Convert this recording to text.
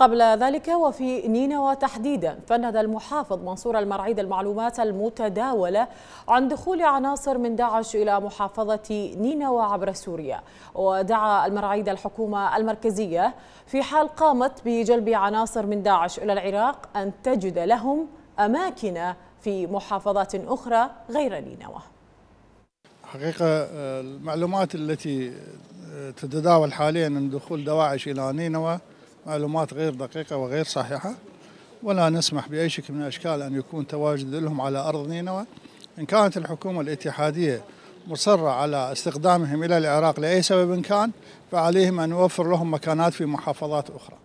قبل ذلك وفي نينوى تحديدا فند المحافظ منصور المرعيد المعلومات المتداولة عن دخول عناصر من داعش إلى محافظة نينوى عبر سوريا ودعا المرعيد الحكومة المركزية في حال قامت بجلب عناصر من داعش إلى العراق أن تجد لهم أماكن في محافظات أخرى غير نينوى حقيقة آه، المعلومات التي آه، تتداول حاليا عن دخول دواعش إلى نينوى معلومات غير دقيقة وغير صحيحة ولا نسمح بأي شكل من الأشكال أن يكون تواجد لهم على أرض نينوى إن كانت الحكومة الاتحادية مصرة على استخدامهم إلى العراق لأي سبب كان فعليهم أن يوفر لهم مكانات في محافظات أخرى